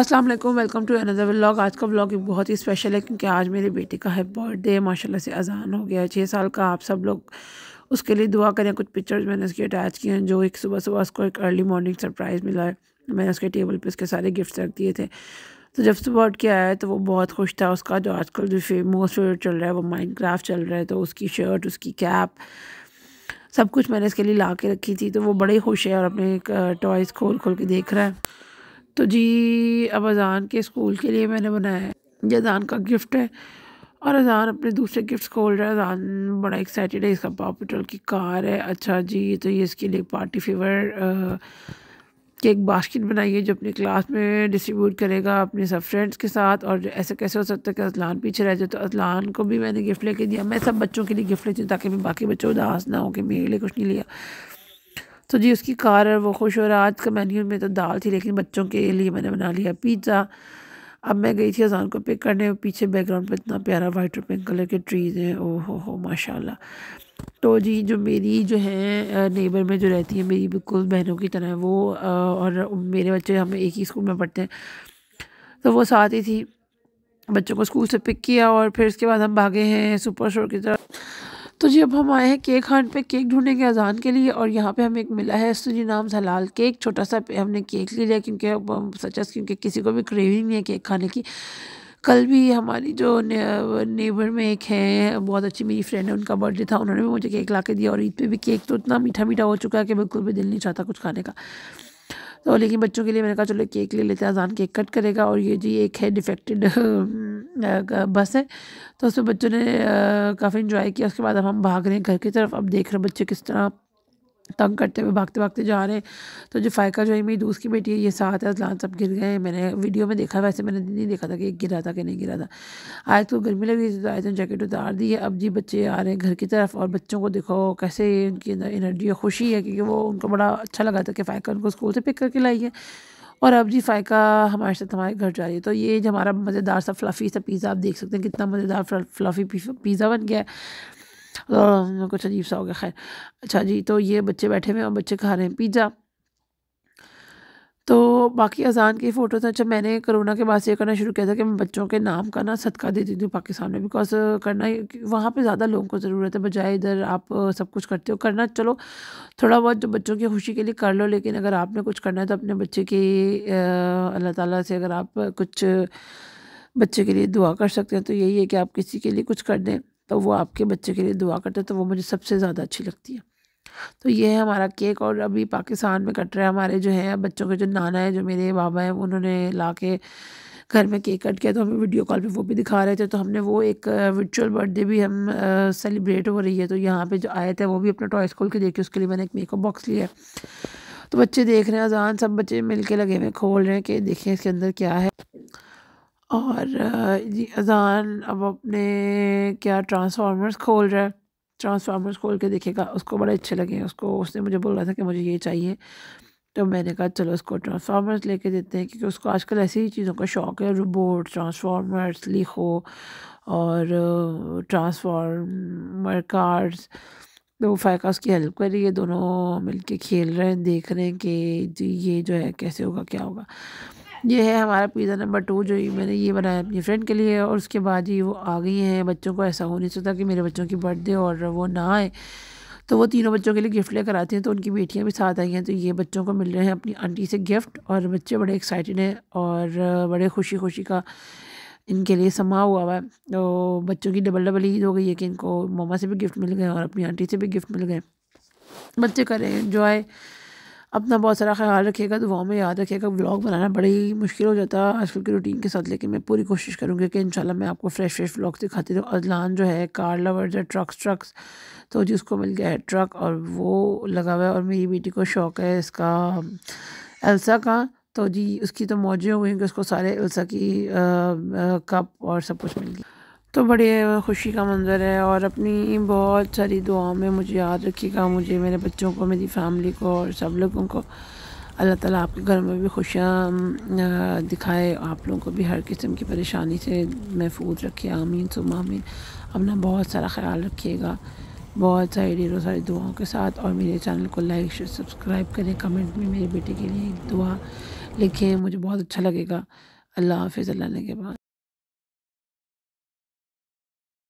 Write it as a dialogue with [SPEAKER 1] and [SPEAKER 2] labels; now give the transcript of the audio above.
[SPEAKER 1] अस्सलाम वालेकुम welcome to another vlog आज का व्लॉग बहुत ही स्पेशल है क्योंकि आज मेरे बेटे का है बर्थडे माशाल्लाह से अजान हो गया है छः साल का आप सब लोग उसके लिए दुआ करें कुछ पिक्चर्स मैंने उसके अटैच किए हैं जो एक सुबह सुबह उसको एक अर्ली मॉर्निंग सरप्राइज़ मिला है मैंने उसके टेबल पर उसके सारे गिफ्ट्स रख दिए थे तो जब सुबह उठ के आया तो वो बहुत खुश था उसका जो आजकल जो फे, मोस्ट फेवरेट चल रहा है वो क्राफ्ट चल रहा है तो उसकी शर्ट उसकी कैप सब कुछ मैंने इसके लिए ला के रखी थी तो वो बड़े खुश है और अपने टॉयज़ खोल खोल के देख रहा है तो जी अब अजान के स्कूल के लिए मैंने बनाया है ये अजान का गिफ्ट है और अजान अपने दूसरे गिफ्ट खोल रहा है अजान बड़ा एक्साइटेड है इसका पाव पेट्रोल की कार है अच्छा जी तो ये इसके लिए पार्टी फेवर कि एक बास्केट बनाइए जो अपनी क्लास में डिस्ट्रीब्यूट करेगा अपने सब फ्रेंड्स के साथ और ऐसा कैसे हो सकता है कि अजलान पीछे रह जाए तो अजलान को भी मैंने गिफ्ट लेके दिया मैं सब बच्चों के लिए गिफ्ट लेती हूँ ताकि मैं बाकी बच्चों उदास ना हो कि मेरे लिए कुछ नहीं लिया तो जी उसकी कार और वो खुश हो रहा आज का मेन्यू में तो दाल थी लेकिन बच्चों के लिए मैंने बना लिया पिज़्ज़ा अब मैं गई थी अजान को पिक करने पीछे बैकग्राउंड पर इतना प्यारा वाइट और पिंक कलर के ट्रीज़ हैं ओ हो हो माशाल्लाह तो जी जो मेरी जो है नेबर में जो रहती है मेरी बिल्कुल बहनों की तरह वो और मेरे बच्चे हम एक ही स्कूल में पढ़ते हैं तो वो साथ ही थी बच्चों को स्कूल से पिक किया और फिर उसके बाद हम भागे हैं सुपर शोर की तरफ तो जी अब हम आए हैं केक हंट पे केक ढूंढने के अजान के लिए और यहाँ पे हमें एक मिला है जी नाम हलाल केक छोटा सा हमने केक ले लिया क्योंकि अब सचस क्योंकि किसी को भी क्रेविंग नहीं है केक खाने की कल भी हमारी जो ने, नेबर में एक है बहुत अच्छी मेरी फ्रेंड है उनका बर्थडे था उन्होंने भी मुझे केक ला के दिया और ईद पर भी केक तो इतना मीठा मीठा हो चुका है कि बिल्कुल भी दिल नहीं चाहता कुछ खाने का तो लेकिन बच्चों के लिए मैंने कहा चलो केक ले लेते हैं अजान केक कट करेगा और ये जी एक है डिफेक्टेड बस है तो उसमें बच्चों ने काफ़ी इन्जॉय किया उसके बाद अब हम भाग रहे हैं घर की तरफ अब देख रहे हैं बच्चे किस तरह तंग करते हुए भागते भागते जा रहे हैं तो जो फ़ायका जो है मेरी दोस्त की बेटी है ये साथ है अजलान सब गिर गए मैंने वीडियो में देखा वैसे मैंने नहीं देखा था कि गिरा था कि नहीं गिरा था आज तो गर्मी लगी थी तो आज ने तो जैकेट उतार दी है अब जी बच्चे आ रहे हैं घर की तरफ और बच्चों को देखो कैसे उनकी एनर्जी है खुशी है क्योंकि वो उनको बड़ा अच्छा लगा था कि फ़ायका उनको स्कूल से पिक करके लाई है और अब जी फ़ायका हमारे साथ हमारे घर जा रही है तो ये हमारा मज़ेदार सा फ्लफ़ी सा पिज़्ज़ा आप देख सकते हैं कितना मज़ेदार फ्लफ़ी पिज़्ज़ा बन गया है तो कुछ अजीब सा हो गया खैर अच्छा जी तो ये बच्चे बैठे हुए हैं और बच्चे खा रहे हैं पिज़्ज़ा तो बाकी अजान की फ़ोटो था अच्छा मैंने कोरोना के बाद से करना शुरू किया था कि मैं बच्चों के नाम का ना सदका दे देती हूँ पाकिस्तान में बिकॉज करना वहाँ पे ज़्यादा लोगों को ज़रूरत है बजाय इधर आप सब कुछ करते हो करना चलो थोड़ा बहुत जो बच्चों की खुशी के लिए कर लो लेकिन अगर आपने कुछ करना है तो अपने बच्चे की अल्लाह ताली से अगर आप कुछ बच्चे के लिए दुआ कर सकते हैं तो यही है कि आप किसी के लिए कुछ कर दें तो वो आपके बच्चे के लिए दुआ करते हैं तो वो मुझे सबसे ज़्यादा अच्छी लगती है तो ये है हमारा केक और अभी पाकिस्तान में कट रहा है हमारे जो है बच्चों के जो नाना है जो मेरे बाबा हैं उन्होंने ला के घर में केक कट किया तो हमें वीडियो कॉल पे वो भी दिखा रहे थे तो हमने वो एक वर्चुअल बर्थडे भी हम सेलिब्रेट हो रही है तो यहाँ पे जो आए थे वो भी अपना टॉयस खोल के देखे उसके लिए मैंने एक मेकअप बॉक्स लिया तो बच्चे देख रहे हैं अजान सब बच्चे मिलके लगे हुए खोल रहे हैं कि देखें इसके अंदर क्या है और जी अजान अब अपने क्या ट्रांसफार्मर्स खोल रहा है ट्रांसफार्मर्स खोल के देखेगा उसको बड़े अच्छे लगे उसको उसने मुझे बोल रहा था कि मुझे ये चाहिए तो मैंने कहा चलो उसको ट्रांसफार्मर्स लेके देते हैं क्योंकि उसको आजकल ऐसी ही चीज़ों का शौक है रोबोट ट्रांसफार्मर्स लिखो और ट्रांसफार्मर कार्ड्स तो वो फायका उसकी हेल्प कर रही है दोनों मिलके खेल रहे हैं देख रहे हैं कि ये जो है कैसे होगा क्या होगा ये है हमारा पिज़्ज़ा नंबर टू जो मैंने ये बनाया अपनी फ्रेंड के लिए और उसके बाद ही वो आ गई हैं बच्चों को ऐसा हो नहीं सकता कि मेरे बच्चों की बर्थडे और वो ना आए तो वो तीनों बच्चों के लिए गिफ्ट लेकर आती हैं तो उनकी बेटियाँ भी साथ आई हैं तो ये बच्चों को मिल रहे हैं अपनी आंटी से गिफ्ट और बच्चे बड़े एक्साइटेड हैं और बड़े खुशी खुशी का इनके लिए समा हुआ हुआ है तो बच्चों की डबल डबल ईद हो गई है कि इनको मामा से भी गिफ्ट मिल गए और अपनी आंटी से भी गिफ्ट मिल गए बच्चे करें रहे इन्जॉय अपना बहुत सारा ख्याल रखिएगा दुआओं में याद रखिएगा व्लॉग बनाना बड़ी मुश्किल हो जाता है आजकल की रूटीन के साथ लेकिन मैं पूरी कोशिश करूँगी कि इंशाल्लाह मैं आपको फ्रेश फ्रेश व्लॉग दिखाती रहूँ अजलान जो है कार लवर्स है ट्रक्स ट्रक्स तो जी उसको मिल गया है ट्रक और वो लगा हुआ है और मेरी बेटी को शौक़ है इसका एल्सा का तो जी उसकी तो मौजें हुई कि उसको सारे एल्सा की कप और सब कुछ मिल गया तो बड़े खुशी का मंज़र है और अपनी बहुत सारी दुआओं में मुझे याद रखिएगा मुझे मेरे बच्चों को मेरी फैमिली को और सब लोगों को अल्लाह ताला आपके घर में भी खुशियाँ दिखाए आप लोगों को भी हर किस्म की परेशानी से महफूज रखे आमीन सुम आमीन अपना बहुत सारा ख्याल रखिएगा बहुत सारी ढेरों सारी दुआओं के साथ और मेरे चैनल को लाइक शेयर सब्सक्राइब करें कमेंट में मेरे बेटे के लिए दुआ लिखें मुझे बहुत अच्छा लगेगा अल्लाह हाफिज़ अल्लाह के बाद